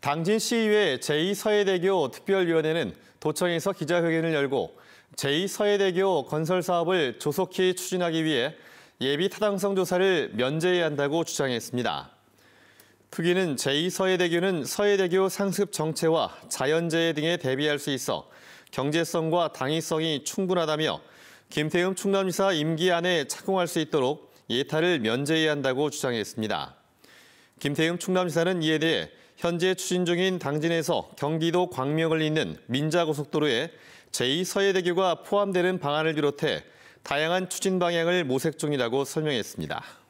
당진 시의회 제2서해대교 특별위원회는 도청에서 기자회견을 열고 제2서해대교 건설 사업을 조속히 추진하기 위해 예비 타당성 조사를 면제해야 한다고 주장했습니다. 특위는 제2서해대교는 서해대교 상습 정체와 자연재해 등에 대비할 수 있어 경제성과 당위성이 충분하다며 김태흠 충남지사 임기 안에 착공할 수 있도록 예타를 면제해야 한다고 주장했습니다. 김태흠 충남지사는 이에 대해 현재 추진 중인 당진에서 경기도 광명을 잇는 민자고속도로에 제2서해대교가 포함되는 방안을 비롯해 다양한 추진 방향을 모색 중이라고 설명했습니다.